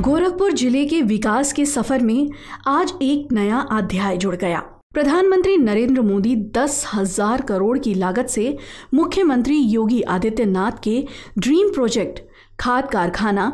गोरखपुर जिले के विकास के सफर में आज एक नया अध्याय जुड़ गया प्रधानमंत्री नरेंद्र मोदी दस हजार करोड़ की लागत से मुख्यमंत्री योगी आदित्यनाथ के ड्रीम प्रोजेक्ट खाद कारखाना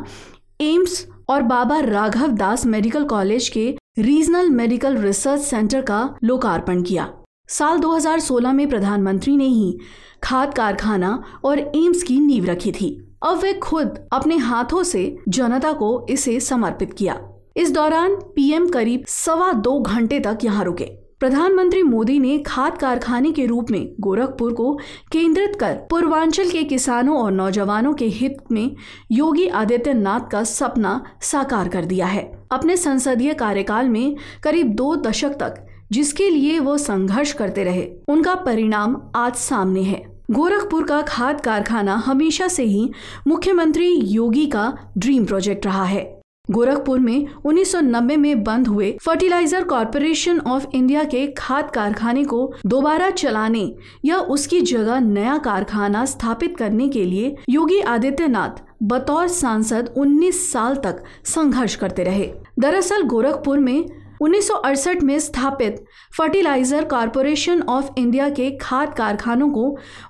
एम्स और बाबा राघव दास मेडिकल कॉलेज के रीजनल मेडिकल रिसर्च सेंटर का लोकार्पण किया साल 2016 में प्रधानमंत्री ने ही खाद कारखाना और एम्स की नींव रखी थी अब वे खुद अपने हाथों से जनता को इसे समर्पित किया इस दौरान पीएम करीब सवा दो घंटे तक यहाँ रुके प्रधानमंत्री मोदी ने खाद कारखाने के रूप में गोरखपुर को केंद्रित कर पूर्वांचल के किसानों और नौजवानों के हित में योगी आदित्यनाथ का सपना साकार कर दिया है अपने संसदीय कार्यकाल में करीब दो दशक तक जिसके लिए वो संघर्ष करते रहे उनका परिणाम आज सामने है गोरखपुर का खाद कारखाना हमेशा से ही मुख्यमंत्री योगी का ड्रीम प्रोजेक्ट रहा है गोरखपुर में 1990 में बंद हुए फर्टिलाइजर कॉरपोरेशन ऑफ इंडिया के खाद कारखाने को दोबारा चलाने या उसकी जगह नया कारखाना स्थापित करने के लिए योगी आदित्यनाथ बतौर सांसद 19 साल तक संघर्ष करते रहे दरअसल गोरखपुर में उन्नीस में स्थापित फर्टिलाइजर कॉरपोरेशन ऑफ इंडिया के खाद कारखानों को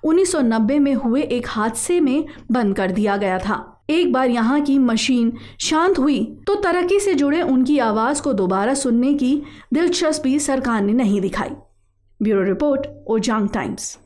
1990 में हुए एक हादसे में बंद कर दिया गया था एक बार यहाँ की मशीन शांत हुई तो तरक्की से जुड़े उनकी आवाज़ को दोबारा सुनने की दिलचस्पी सरकार ने नहीं दिखाई ब्यूरो रिपोर्ट ओजांग टाइम्स